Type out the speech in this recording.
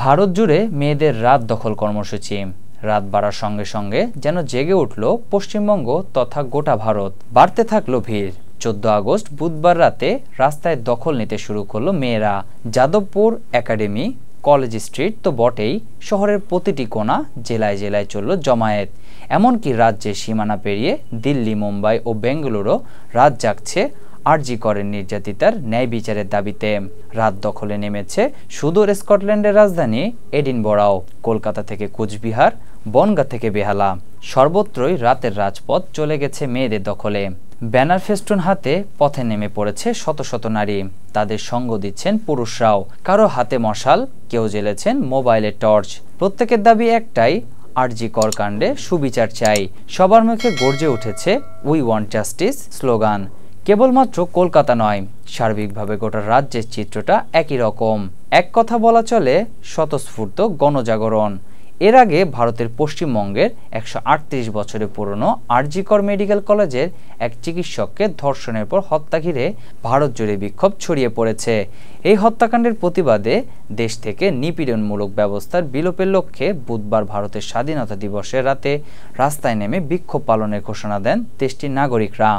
ভারত জুড়ে মেয়েদের রাত দখল কর্মসূচি রাত বাড়ার সঙ্গে সঙ্গে যেন জেগে উঠল পশ্চিমবঙ্গ তথা গোটা ভারত বাড়তে থাকলো ভিড় চোদ্দ আগস্ট বুধবার রাতে রাস্তায় দখল নিতে শুরু করলো মেয়েরা যাদবপুর একাডেমি কলেজ স্ট্রিট তো বটেই শহরের প্রতিটি কোণা জেলায় জেলায় চলল জমায়েত এমনকি রাজ্যের সীমানা পেরিয়ে দিল্লি মুম্বাই ও বেঙ্গালুরু রাত জাগছে আর্জি করেন নির্যাতিতার ন্যায় বিচারের দাবিতে রাত দখলে নেমেছে সুদূর স্কটল্যান্ডের রাজধানী এডিনবরাও কলকাতা থেকে কুচবিহার বনগা থেকে বেহালা সর্বত্রই রাতের রাজপথ চলে গেছে মেয়েদের দখলে ব্যানার ফেস্টুন হাতে পথে নেমে পড়েছে শত শত নারী তাদের সঙ্গ দিচ্ছেন পুরুষরাও কারো হাতে মশাল কেউ জ্বেলেছেন মোবাইলে টর্চ প্রত্যেকের দাবি একটাই আরজি করকাণ্ডে সুবিচার চাই সবার মুখে গর্জে উঠেছে উই ওয়ান্ট জাস্টিস স্লোগান কেবলমাত্র কলকাতা নয় সার্বিকভাবে গোটা রাজ্যের চিত্রটা একই রকম এক কথা বলা চলে স্বতঃস্ফূর্ত গণজাগরণ এর আগে ভারতের পশ্চিমবঙ্গের একশো বছরের পুরনো আরজিকর মেডিকেল কলেজের এক চিকিৎসককে ধর্ষণের পর হত্যা ঘিরে ভারত জুড়ে বিক্ষোভ ছড়িয়ে পড়েছে এই হত্যাকাণ্ডের প্রতিবাদে দেশ থেকে নিপীড়নমূলক ব্যবস্থার বিলোপের লক্ষ্যে বুধবার ভারতের স্বাধীনতা দিবসের রাতে রাস্তায় নেমে বিক্ষোভ পালনের ঘোষণা দেন দেশটির নাগরিকরা